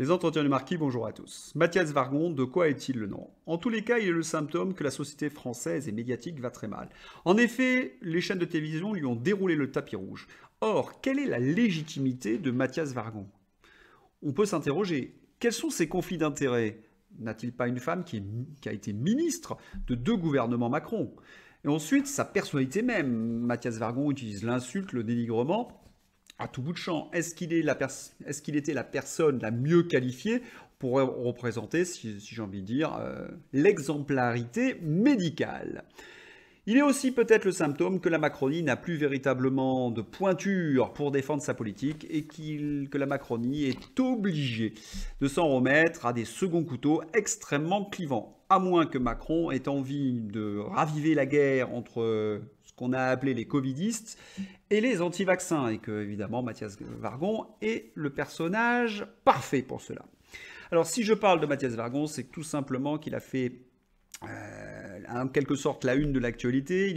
Les entretiens du marquis, bonjour à tous. Mathias Vargon, de quoi est-il le nom En tous les cas, il est le symptôme que la société française et médiatique va très mal. En effet, les chaînes de télévision lui ont déroulé le tapis rouge. Or, quelle est la légitimité de Mathias Vargon On peut s'interroger, quels sont ses conflits d'intérêts N'a-t-il pas une femme qui, qui a été ministre de deux gouvernements Macron Et ensuite, sa personnalité même. Mathias Vargon utilise l'insulte, le dénigrement, à tout bout de champ. Est-ce qu'il est est était la personne la mieux qualifiée pour représenter, si, j'ai envie de dire, euh, l'exemplarité médicale il est aussi peut-être le symptôme que la Macronie n'a plus véritablement de pointure pour défendre sa politique et qu'il que la Macronie est obligée de s'en remettre à des seconds couteaux extrêmement clivants. À moins que Macron ait envie de raviver la guerre entre ce qu'on a appelé les Covidistes et les anti-vaccins, et que, évidemment, Mathias Vargon est le personnage parfait pour cela. Alors, si je parle de Mathias Vargon, c'est tout simplement qu'il a fait euh, en quelque sorte la une de l'actualité.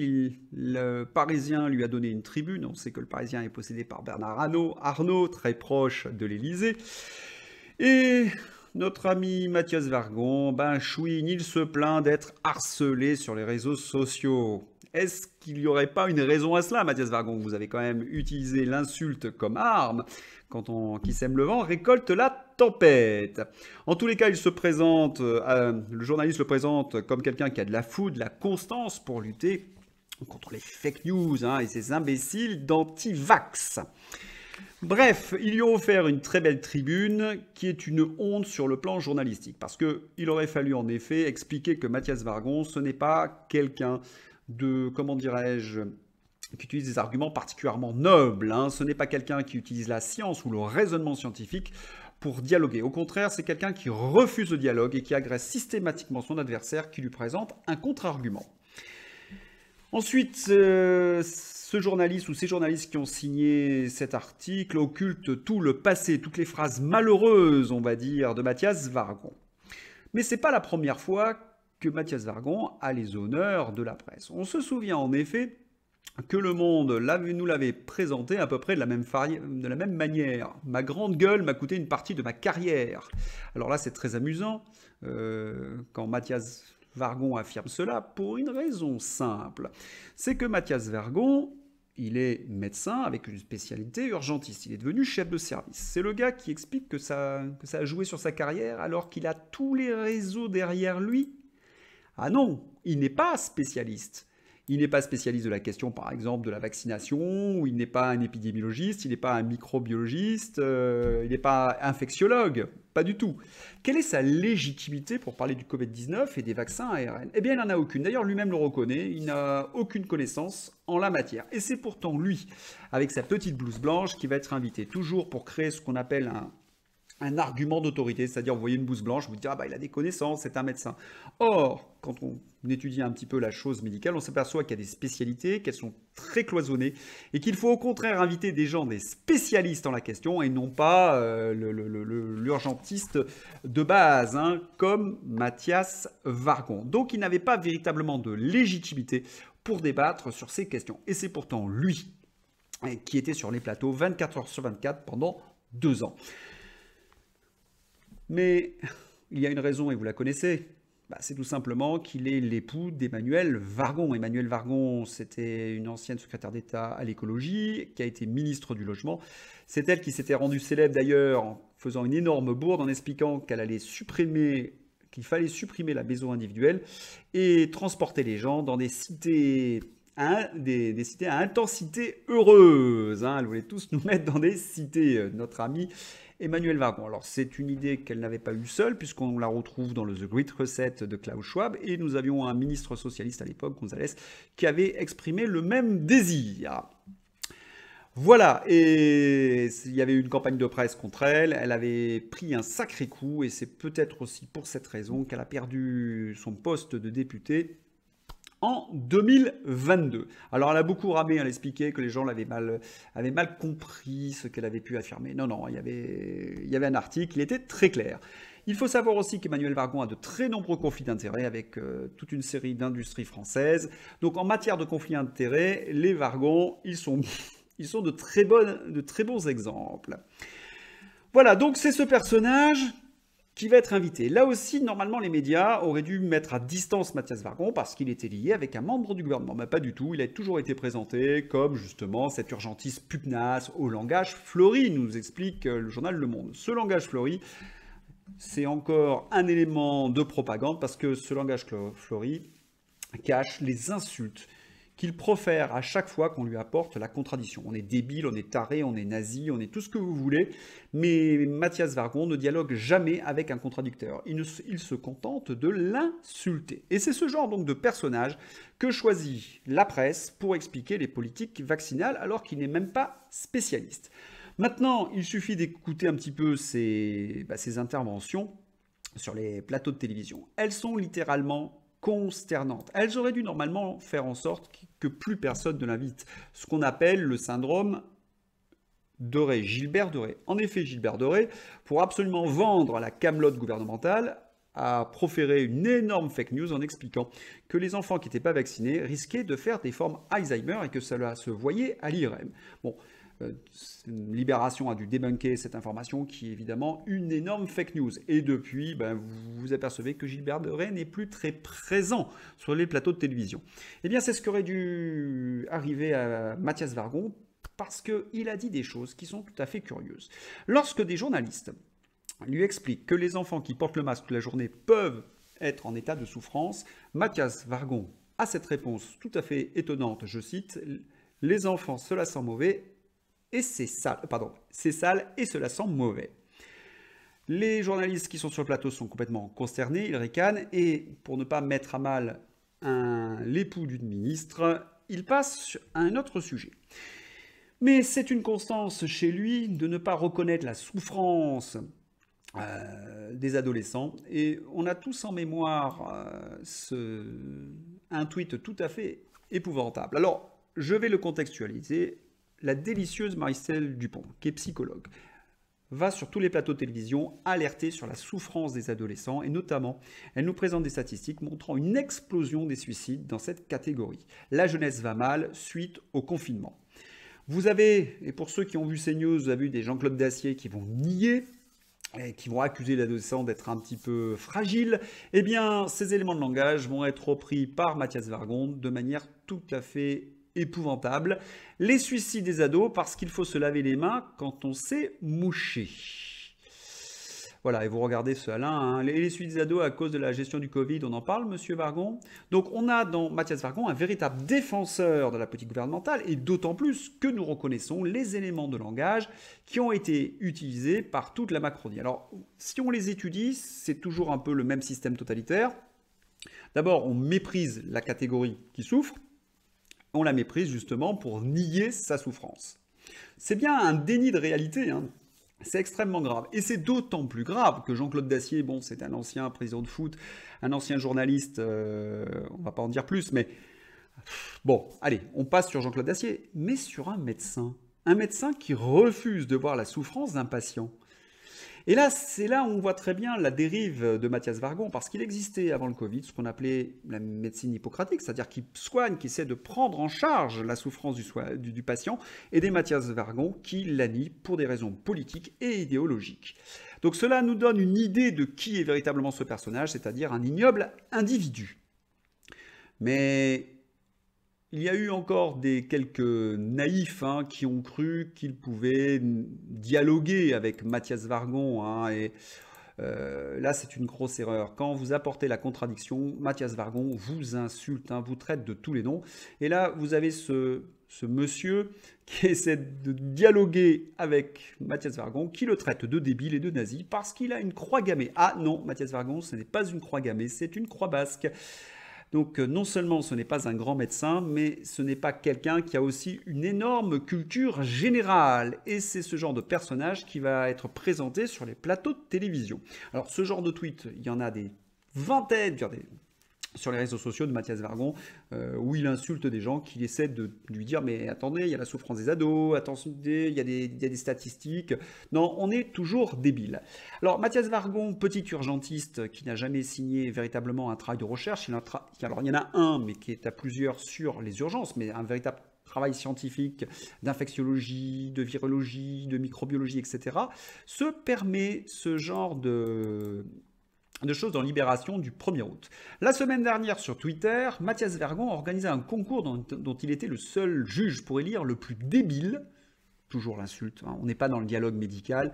Le Parisien lui a donné une tribune. On sait que le Parisien est possédé par Bernard Arnault, très proche de l'Élysée. Et notre ami Mathias Vargon, ben chouine, il se plaint d'être harcelé sur les réseaux sociaux. Est-ce qu'il n'y aurait pas une raison à cela, Mathias Vargon Vous avez quand même utilisé l'insulte comme arme. Quand on qui sème le vent récolte la tempête. En tous les cas, il se présente, euh, le journaliste le présente comme quelqu'un qui a de la foudre, de la constance pour lutter contre les fake news hein, et ces imbéciles d'anti-vax. Bref, ils lui ont offert une très belle tribune qui est une honte sur le plan journalistique, parce qu'il aurait fallu en effet expliquer que Mathias Vargon, ce n'est pas quelqu'un de, comment dirais-je, qui utilise des arguments particulièrement nobles. Hein. Ce n'est pas quelqu'un qui utilise la science ou le raisonnement scientifique pour dialoguer. Au contraire, c'est quelqu'un qui refuse le dialogue et qui agresse systématiquement son adversaire qui lui présente un contre-argument. Ensuite, euh, ce journaliste ou ces journalistes qui ont signé cet article occultent tout le passé, toutes les phrases malheureuses, on va dire, de Mathias Vargon. Mais c'est pas la première fois que Mathias Vargon a les honneurs de la presse. On se souvient en effet que le monde nous l'avait présenté à peu près de la, même de la même manière. Ma grande gueule m'a coûté une partie de ma carrière. Alors là, c'est très amusant euh, quand Mathias Vargon affirme cela pour une raison simple. C'est que Mathias Vargon, il est médecin avec une spécialité urgentiste. Il est devenu chef de service. C'est le gars qui explique que ça, que ça a joué sur sa carrière alors qu'il a tous les réseaux derrière lui ah non, il n'est pas spécialiste. Il n'est pas spécialiste de la question, par exemple, de la vaccination, ou il n'est pas un épidémiologiste, il n'est pas un microbiologiste, euh, il n'est pas infectiologue, pas du tout. Quelle est sa légitimité pour parler du Covid-19 et des vaccins ARN Eh bien, il n'en a aucune. D'ailleurs, lui-même le reconnaît, il n'a aucune connaissance en la matière. Et c'est pourtant lui, avec sa petite blouse blanche, qui va être invité toujours pour créer ce qu'on appelle un un argument d'autorité, c'est-à-dire vous voyez une bouse blanche, vous dites ah bah il a des connaissances, c'est un médecin. Or, quand on étudie un petit peu la chose médicale, on s'aperçoit qu'il y a des spécialités, qu'elles sont très cloisonnées, et qu'il faut au contraire inviter des gens, des spécialistes en la question, et non pas euh, l'urgentiste de base, hein, comme Mathias Vargon. Donc il n'avait pas véritablement de légitimité pour débattre sur ces questions. Et c'est pourtant lui hein, qui était sur les plateaux 24 heures sur 24 pendant deux ans. Mais il y a une raison, et vous la connaissez. Bah, c'est tout simplement qu'il est l'époux d'Emmanuel Vargon. Emmanuel Vargon, c'était une ancienne secrétaire d'État à l'écologie, qui a été ministre du logement. C'est elle qui s'était rendue célèbre d'ailleurs en faisant une énorme bourde, en expliquant qu'elle allait supprimer qu'il fallait supprimer la maison individuelle et transporter les gens dans des cités à, des, cités à intensité heureuse. Hein. Elle voulait tous nous mettre dans des cités. Euh, notre ami Emmanuel Vargon. Alors c'est une idée qu'elle n'avait pas eue seule puisqu'on la retrouve dans le The Great Reset de Klaus Schwab et nous avions un ministre socialiste à l'époque, González, qui avait exprimé le même désir. Voilà, et il y avait une campagne de presse contre elle, elle avait pris un sacré coup, et c'est peut-être aussi pour cette raison qu'elle a perdu son poste de députée en 2022. Alors elle a beaucoup ramé, hein, elle expliquait que les gens l'avaient mal, avaient mal compris ce qu'elle avait pu affirmer. Non, non, il y, avait, il y avait un article, il était très clair. Il faut savoir aussi qu'Emmanuel Vargon a de très nombreux conflits d'intérêts avec euh, toute une série d'industries françaises. Donc en matière de conflits d'intérêts, les Vargons, ils sont, ils sont de, très bonnes, de très bons exemples. Voilà, donc c'est ce personnage qui va être invité. Là aussi, normalement, les médias auraient dû mettre à distance Mathias Vargon parce qu'il était lié avec un membre du gouvernement. Mais pas du tout, il a toujours été présenté comme justement cet urgentiste pugnace au langage fleuri, nous explique euh, le journal Le Monde. Ce langage fleuri, c'est encore un élément de propagande parce que ce langage fleuri cache les insultes qu'il profère à chaque fois qu'on lui apporte la contradiction. On est débile, on est taré, on est nazi, on est tout ce que vous voulez, mais Mathias Vargon ne dialogue jamais avec un contradicteur. Il, se contente de l'insulter. Et c'est ce genre donc de personnage que choisit la presse pour expliquer les politiques vaccinales alors qu'il n'est même pas spécialiste. Maintenant, il suffit d'écouter un petit peu ces bah, interventions sur les plateaux de télévision. Elles sont littéralement consternante. Elles auraient dû normalement faire en sorte que plus personne ne l'invite, ce qu'on appelle le syndrome Doré, Gilbert Doré. En effet, Gilbert Doré, pour absolument vendre la camelote gouvernementale, a proféré une énorme fake news en expliquant que les enfants qui n'étaient pas vaccinés risquaient de faire des formes Alzheimer et que cela se voyait à l'IRM. Bon, euh, libération a dû débunker cette information qui est évidemment une énorme fake news. Et depuis, ben, vous vous apercevez que Gilbert de n'est plus très présent sur les plateaux de télévision. Eh bien, c'est ce qu'aurait dû arriver à Mathias Vargon parce qu'il a dit des choses qui sont tout à fait curieuses. Lorsque des journalistes lui expliquent que les enfants qui portent le masque toute la journée peuvent être en état de souffrance, Mathias Vargon a cette réponse tout à fait étonnante, je cite, Les enfants, cela sent mauvais, et c'est sale. Pardon, c'est sale et cela sent mauvais. Les journalistes qui sont sur le plateau sont complètement consternés, ils ricanent et pour ne pas mettre à mal l'époux d'une ministre, il passe à un autre sujet. Mais c'est une constance chez lui de ne pas reconnaître la souffrance euh, des adolescents. Et on a tous en mémoire euh, ce... un tweet tout à fait épouvantable. Alors, je vais le contextualiser la délicieuse Maricelle Dupont, qui est psychologue, va sur tous les plateaux de télévision alerter sur la souffrance des adolescents et notamment, elle nous présente des statistiques montrant une explosion des suicides dans cette catégorie. La jeunesse va mal suite au confinement. Vous avez, et pour ceux qui ont vu ces vous avez vu des Jean-Claude Dacier qui vont nier et qui vont accuser l'adolescent d'être un petit peu fragile, eh bien, ces éléments de langage vont être repris par Mathias vargonde de manière tout à fait épouvantable. Les suicides des ados parce qu'il faut se laver les mains quand on s'est mouché. Voilà, et vous regardez cela, Alain, hein. les, les suicides des ados à cause de la gestion du Covid, on en parle, monsieur Vargon. Donc on a dans Mathias Vargon un véritable défenseur de la politique gouvernementale, et d'autant plus que nous reconnaissons les éléments de langage qui ont été utilisés par toute la Macronie. Alors, si on les étudie, c'est toujours un peu le même système totalitaire. D'abord, on méprise la catégorie qui souffre, on la méprise justement pour nier sa souffrance. C'est bien un déni de réalité, hein. c'est extrêmement grave. Et c'est d'autant plus grave que Jean-Claude Dacier, bon, c'est un ancien président de foot, un ancien journaliste, on euh, on va pas en dire plus, mais bon, allez, on passe sur Jean-Claude Dacier, mais sur un médecin. Un médecin qui refuse de voir la souffrance d'un patient. Et là, c'est là où on voit très bien la dérive de Mathias Vargon, parce qu'il existait avant le Covid ce qu'on appelait la médecine hippocratique, c'est-à-dire qui soigne, qui essaie de prendre en charge la souffrance du, patient, et des Mathias Vargon qui la pour des raisons politiques et idéologiques. Donc cela nous donne une idée de qui est véritablement ce personnage, c'est-à-dire un ignoble individu. Mais il y a eu encore des quelques naïfs hein, qui ont cru qu'ils pouvaient dialoguer avec Mathias Vargon. Hein, et euh, là, c'est une grosse erreur. Quand vous apportez la contradiction, Mathias Vargon vous insulte, hein, vous traite de tous les noms. Et là, vous avez ce, ce monsieur qui essaie de dialoguer avec Mathias Vargon, qui le traite de débile et de nazi parce qu'il a une croix gammée. Ah non, Mathias Vargon, ce n'est pas une croix gammée, c'est une croix basque. Donc euh, non seulement ce n'est pas un grand médecin, mais ce n'est pas quelqu'un qui a aussi une énorme culture générale. Et c'est ce genre de personnage qui va être présenté sur les plateaux de télévision. Alors ce genre de tweet, il y en a des vingtaines, des sur les réseaux sociaux de Mathias Vargon, euh, où il insulte des gens qui essaient de lui dire mais attendez, il y a la souffrance des ados, attendez, il y, a des, il y a des statistiques. Non, on est toujours débile. Alors Mathias Vargon, petit urgentiste qui n'a jamais signé véritablement un travail de recherche, il, a Alors, il y en a un, mais qui est à plusieurs sur les urgences, mais un véritable travail scientifique d'infectiologie, de virologie, de microbiologie, etc., se permet ce genre de de choses en Libération du 1er août. La semaine dernière sur Twitter, Mathias Vergon a organisé un concours dont, il était le seul juge pour élire le plus débile, toujours l'insulte, hein, on n'est pas dans le dialogue médical,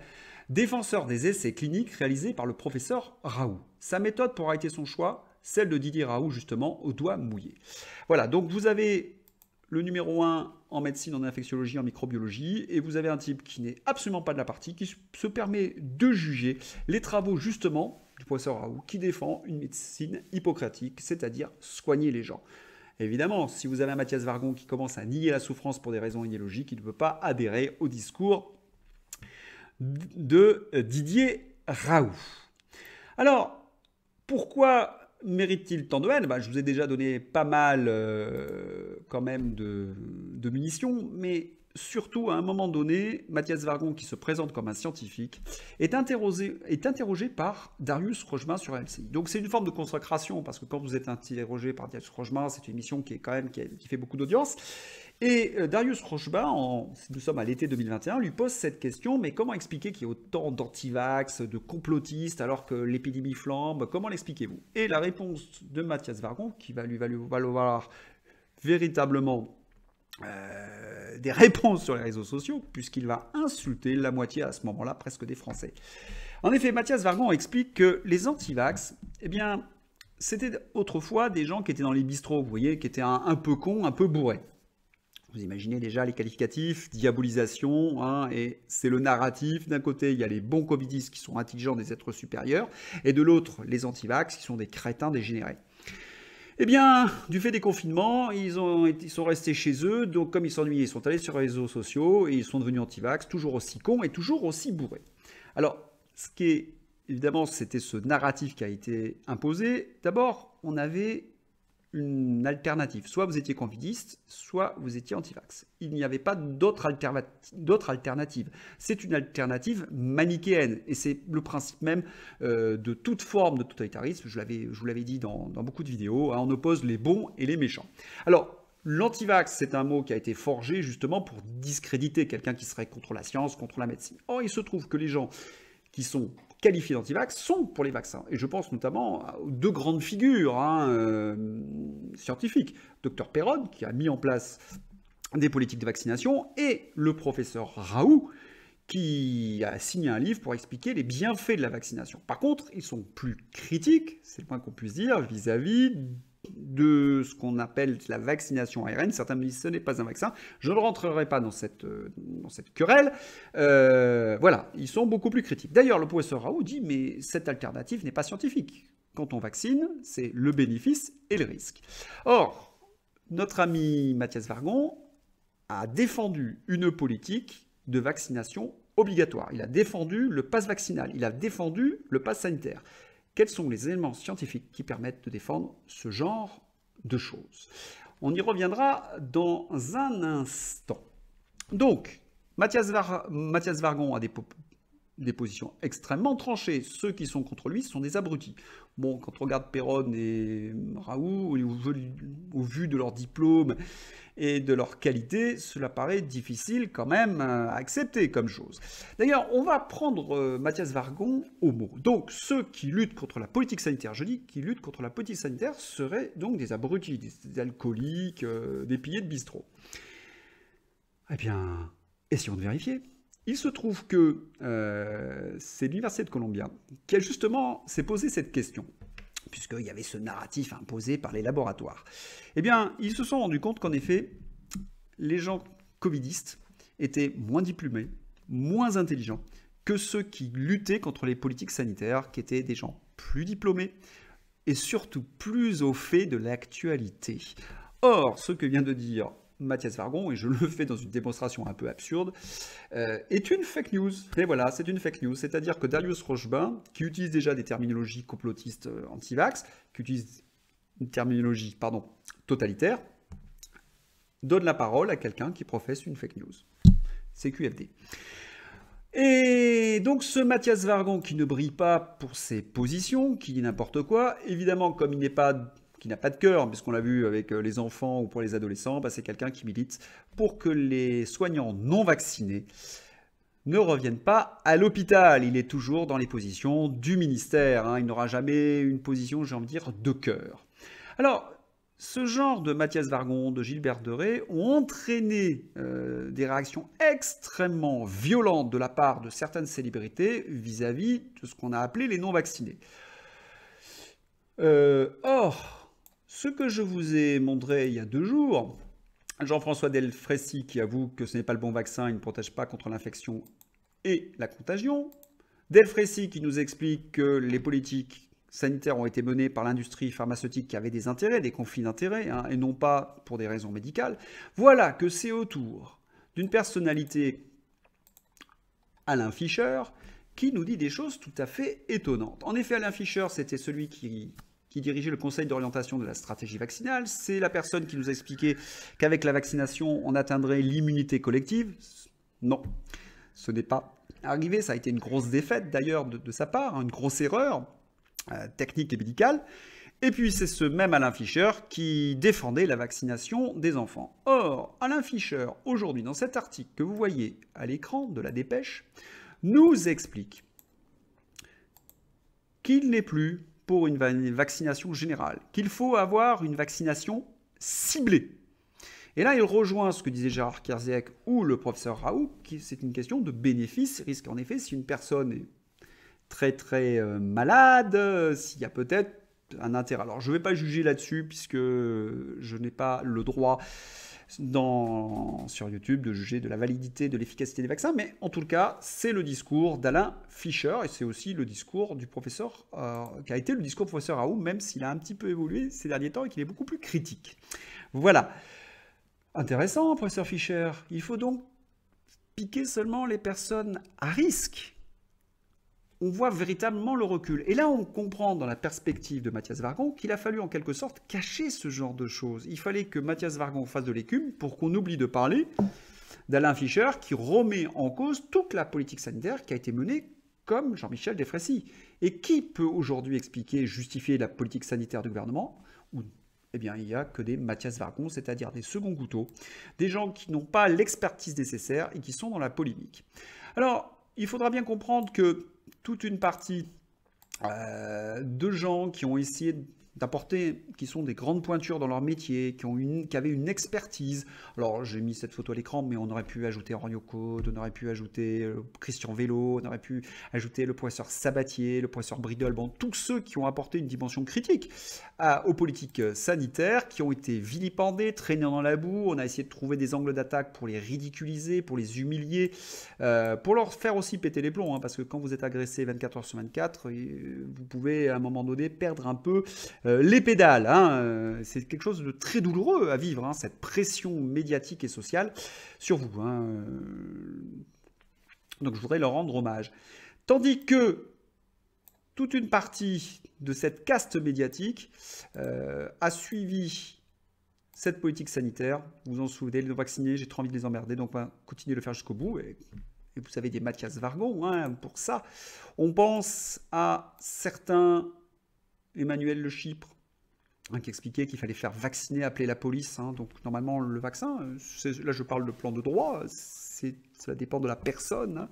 défenseur des essais cliniques réalisés par le professeur Raoult. Sa méthode pour arrêter son choix, celle de Didier Raoult justement, au doigt mouillé. Voilà, donc vous avez le numéro 1 en médecine, en infectiologie, en microbiologie, et vous avez un type qui n'est absolument pas de la partie, qui se permet de juger les travaux justement du professeur Raoult, qui défend une médecine hippocratique, c'est-à-dire soigner les gens. Évidemment, si vous avez un Mathias Vargon qui commence à nier la souffrance pour des raisons idéologiques, il ne peut pas adhérer au discours de Didier Raoult. Alors, pourquoi mérite-t-il tant de haine bah, Je vous ai déjà donné pas mal euh, quand même de, munitions, mais surtout à un moment donné, Mathias Vargon, qui se présente comme un scientifique, est interrogé, est interrogé par Darius Rogemin sur LCI. Donc c'est une forme de consacration, parce que quand vous êtes interrogé par Darius Rogemin, c'est une émission qui, est quand même, qui fait beaucoup d'audience. Et euh, Darius Rocheba, en, nous sommes à l'été 2021, lui pose cette question, mais comment expliquer qu'il y ait autant d'antivax, de complotistes, alors que l'épidémie flambe Comment l'expliquez-vous Et la réponse de Mathias Vargon, qui va lui valoir véritablement euh, des réponses sur les réseaux sociaux, puisqu'il va insulter la moitié à ce moment-là, presque des Français. En effet, Mathias Vargon explique que les antivax, eh bien, c'était autrefois des gens qui étaient dans les bistrots, vous voyez, qui étaient un, un peu cons, un peu bourrés. Vous imaginez déjà les qualificatifs, diabolisation, hein, et c'est le narratif. D'un côté, il y a les bons covidistes qui sont intelligents, des êtres supérieurs, et de l'autre, les antivax qui sont des crétins dégénérés. Eh bien, du fait des confinements, ils, ont, ils sont restés chez eux, donc comme ils s'ennuyaient, ils sont allés sur les réseaux sociaux et ils sont devenus antivax, toujours aussi cons et toujours aussi bourrés. Alors, ce qui est évidemment, c'était ce narratif qui a été imposé. D'abord, on avait une alternative. Soit vous étiez convidiste soit vous étiez antivax. Il n'y avait pas d'autre alternative. C'est une alternative manichéenne. Et c'est le principe même euh, de toute forme de totalitarisme. Je, je vous l'avais dit dans, beaucoup de vidéos. Hein. on oppose les bons et les méchants. Alors, L'antivax, c'est un mot qui a été forgé justement pour discréditer quelqu'un qui serait contre la science, contre la médecine. Or, il se trouve que les gens qui sont qualifiés d'antivax sont pour les vaccins. Et je pense notamment aux deux grandes figures hein, euh, scientifiques. Docteur Perron, qui a mis en place des politiques de vaccination, et le professeur Raoult, qui a signé un livre pour expliquer les bienfaits de la vaccination. Par contre, ils sont plus critiques, c'est le moins qu'on puisse dire, vis-à-vis de ce qu'on appelle la vaccination ARN. Certains me disent ce n'est pas un vaccin. Je ne rentrerai pas dans cette, euh, querelle. Euh, voilà, ils sont beaucoup plus critiques. D'ailleurs, le professeur Raoult dit mais cette alternative n'est pas scientifique. Quand on vaccine, c'est le bénéfice et le risque. Or, notre ami Mathias Vargon a défendu une politique de vaccination obligatoire. Il a défendu le pass vaccinal, il a défendu le pass sanitaire. Quels sont les éléments scientifiques qui permettent de défendre ce genre de choses On y reviendra dans un instant. Donc, Mathias, Vargon a des des positions extrêmement tranchées. Ceux qui sont contre lui sont des abrutis. Bon, quand on regarde Perron et Raoult, au, vu de leur diplôme et de leur qualité, cela paraît difficile quand même à accepter comme chose. D'ailleurs, on va prendre euh, Mathias Vargon au mot. Donc, ceux qui luttent contre la politique sanitaire, je dis qui luttent contre la politique sanitaire, seraient donc des abrutis, des alcooliques, euh, des pillés de bistrot. Eh bien, essayons de vérifier. Il se trouve que euh, c'est l'université de Columbia qui a justement s'est posé cette question, puisqu'il y avait ce narratif imposé par les laboratoires. Eh bien, ils se sont rendus compte qu'en effet, les gens covidistes étaient moins diplômés, moins intelligents que ceux qui luttaient contre les politiques sanitaires, qui étaient des gens plus diplômés et surtout plus au fait de l'actualité. Or, ce que vient de dire Mathias Vargon, et je le fais dans une démonstration un peu absurde, euh, est une fake news. Et voilà, c'est une fake news. C'est-à-dire que Darius Rochebin, qui utilise déjà des terminologies complotistes euh, anti-vax, qui utilise une terminologie, pardon, totalitaire, donne la parole à quelqu'un qui professe une fake news. C'est QFD. Et donc ce Mathias Vargon qui ne brille pas pour ses positions, qui dit n'importe quoi, évidemment comme il n'est pas qui n'a pas de cœur, hein, puisqu'on l'a vu avec euh, les enfants ou pour les adolescents, bah, c'est quelqu'un qui milite pour que les soignants non vaccinés ne reviennent pas à l'hôpital. Il est toujours dans les positions du ministère. Hein. Il n'aura jamais une position, j'ai envie de dire, de cœur. Alors, ce genre de Mathias Vargon, de Gilbert Deray ont entraîné euh, des réactions extrêmement violentes de la part de certaines célébrités vis-à-vis de ce qu'on a appelé les non-vaccinés. Euh, or, ce que je vous ai montré il y a deux jours, Jean-François Delfrécy qui avoue que ce n'est pas le bon vaccin, il ne protège pas contre l'infection et la contagion. Delfrécy qui nous explique que les politiques sanitaires ont été menées par l'industrie pharmaceutique qui avait des intérêts, des conflits d'intérêts, hein, et non pas pour des raisons médicales. Voilà que c'est autour d'une personnalité, Alain Fischer, qui nous dit des choses tout à fait étonnantes. En effet, Alain Fischer, c'était celui qui qui dirigeait le Conseil d'orientation de la stratégie vaccinale. C'est la personne qui nous a expliqué qu'avec la vaccination, on atteindrait l'immunité collective. Non, ce n'est pas arrivé. Ça a été une grosse défaite d'ailleurs de, sa part, hein, une grosse erreur euh, technique et médicale. Et puis c'est ce même Alain Fischer qui défendait la vaccination des enfants. Or, Alain Fischer, aujourd'hui, dans cet article que vous voyez à l'écran de la dépêche, nous explique qu'il n'est plus une vaccination générale, qu'il faut avoir une vaccination ciblée. Et là, il rejoint ce que disait Gérard Kerziak ou le professeur Raoult, qui c'est une question de bénéfice, risque. En effet, si une personne est très très euh, malade, euh, s'il y a peut-être un intérêt. Alors, je vais pas juger là-dessus, puisque je n'ai pas le droit sur YouTube de juger de la validité, de l'efficacité des vaccins, mais en tout cas, c'est le discours d'Alain Fischer et c'est aussi le discours du professeur, euh, qui a été le discours du professeur Raoult, même s'il a un petit peu évolué ces derniers temps et qu'il est beaucoup plus critique. Voilà. Intéressant, professeur Fischer. Il faut donc piquer seulement les personnes à risque on voit véritablement le recul. Et là, on comprend dans la perspective de Mathias Vargon qu'il a fallu en quelque sorte cacher ce genre de choses. Il fallait que Mathias Vargon fasse de l'écume pour qu'on oublie de parler d'Alain Fischer qui remet en cause toute la politique sanitaire qui a été menée comme Jean-Michel Desfrécy. Et qui peut aujourd'hui expliquer, justifier la politique sanitaire du gouvernement Eh bien, il n'y a que des Mathias Vargon, c'est-à-dire des seconds couteaux, des gens qui n'ont pas l'expertise nécessaire et qui sont dans la polémique. Alors, il faudra bien comprendre que toute une partie euh, de gens qui ont essayé de apportés qui sont des grandes pointures dans leur métier, qui, ont qui avaient une expertise. Alors j'ai mis cette photo à l'écran, mais on aurait pu ajouter Henri on aurait pu ajouter euh, Christian Vélo, on aurait pu ajouter le professeur Sabatier, le professeur Bridol, bon, tous ceux qui ont apporté une dimension critique euh, aux politiques euh, sanitaires, qui ont été vilipendés, traînés dans la boue, on a essayé de trouver des angles d'attaque pour les ridiculiser, pour les humilier, pour leur faire aussi péter les plombs, hein, parce que quand vous êtes agressé 24 heures sur 24, vous pouvez à un moment donné perdre un peu... Euh, les pédales, hein, euh, c'est quelque chose de très douloureux à vivre, hein, cette pression médiatique et sociale sur vous. Hein, euh. Donc je voudrais leur rendre hommage. Tandis que toute une partie de cette caste médiatique a suivi cette politique sanitaire. Vous vous en souvenez, les non-vaccinés, j'ai trop envie de les emmerder, donc on va continuer de le faire jusqu'au bout. Et, vous savez, des Mathias Vargon, pour ça. On pense à certains Emmanuel Le Chypre, hein, qui expliquait qu'il fallait faire vacciner, appeler la police. Hein. donc normalement, le vaccin, euh, là je parle de plan de droit, ça dépend de la personne. Hein.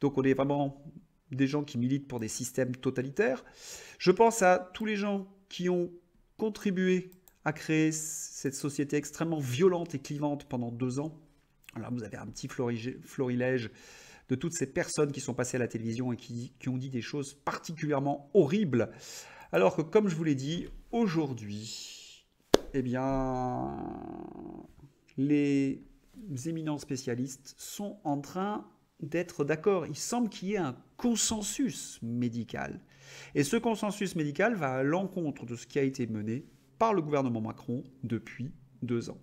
Donc on est vraiment des gens qui militent pour des systèmes totalitaires. Je pense à tous les gens qui ont contribué à créer cette société extrêmement violente et clivante pendant deux ans. Alors vous avez un petit florilège de toutes ces personnes qui sont passées à la télévision et qui ont dit des choses particulièrement horribles alors que comme je vous l'ai dit, aujourd'hui, eh bien, les éminents spécialistes sont en train d'être d'accord. Il semble qu'il y ait un consensus médical. Et ce consensus médical va à l'encontre de ce qui a été mené par le gouvernement Macron depuis deux ans.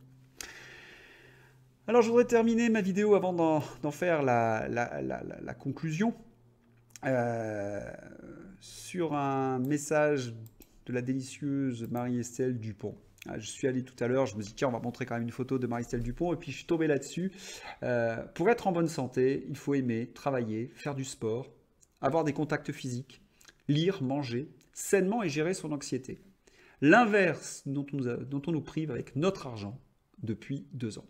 Alors je voudrais terminer ma vidéo avant d'en faire la, conclusion. Euh, sur un message de la délicieuse Marie-Estelle Dupont. Ah, je suis allé tout à l'heure, je me suis dit, tiens, on va montrer quand même une photo de Marie-Estelle Dupont, et puis je suis tombé là-dessus. Euh, pour être en bonne santé, il faut aimer, travailler, faire du sport, avoir des contacts physiques, lire, manger, sainement et gérer son anxiété. L'inverse dont, on nous prive avec notre argent depuis deux ans.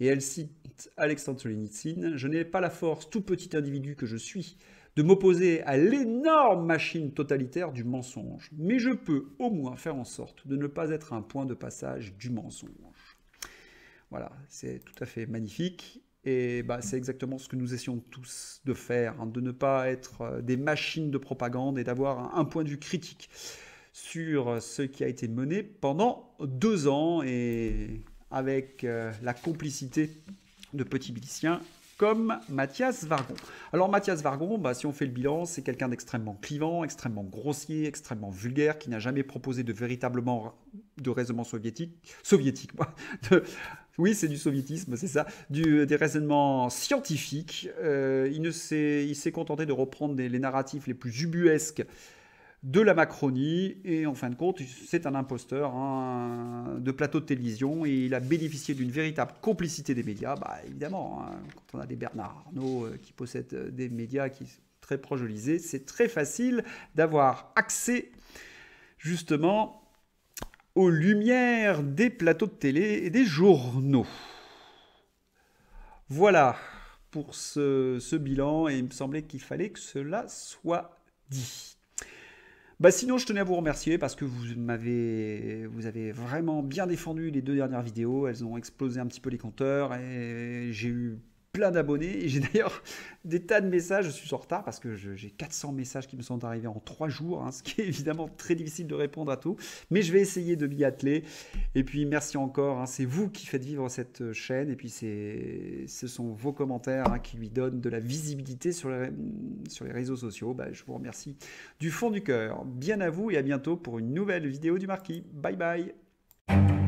Et elle cite Alexandre Solinitsyn, Je n'ai pas la force, tout petit individu que je suis, de m'opposer à l'énorme machine totalitaire du mensonge, mais je peux au moins faire en sorte de ne pas être un point de passage du mensonge. Voilà, c'est tout à fait magnifique. Et bah, c'est exactement ce que nous essayons tous de faire, hein, de ne pas être euh, des machines de propagande et d'avoir un, point de vue critique sur euh, ce qui a été mené pendant deux ans et avec euh, la complicité de petits miliciens comme Mathias Vargon. Alors Mathias Vargon, bah, si on fait le bilan, c'est quelqu'un d'extrêmement clivant, extrêmement grossier, extrêmement vulgaire, qui n'a jamais proposé de véritablement de raisonnement soviétique, soviétique, oui, c'est du soviétisme, c'est ça, des raisonnements scientifiques. Euh, il s'est contenté de reprendre les narratifs les plus ubuesques de la Macronie. Et en fin de compte, c'est un imposteur hein, de plateau de télévision. Et il a bénéficié d'une véritable complicité des médias. Bah, évidemment, hein, quand on a des Bernard Arnault euh, qui possèdent euh, des médias qui sont très proches de l'Isée, c'est très facile d'avoir accès justement aux lumières des plateaux de télé et des journaux. Voilà pour ce bilan et il me semblait qu'il fallait que cela soit dit. Bah, sinon, je tenais à vous remercier parce que vous m'avez, vous avez vraiment bien défendu les deux dernières vidéos. Elles ont explosé un petit peu les compteurs et j'ai eu plein d'abonnés. Et j'ai d'ailleurs des tas de messages. Je suis en retard parce que j'ai 400 messages qui me sont arrivés en 3 jours, hein, ce qui est évidemment très difficile de répondre à tout. Mais je vais essayer de m'y atteler. Et puis, merci encore. Hein. c'est vous qui faites vivre cette euh, chaîne. Et puis, ce sont vos commentaires hein, qui lui donnent de la visibilité sur les, mm, sur les réseaux sociaux. Bah, je vous remercie du fond du cœur. Bien à vous et à bientôt pour une nouvelle vidéo du Marquis. Bye bye.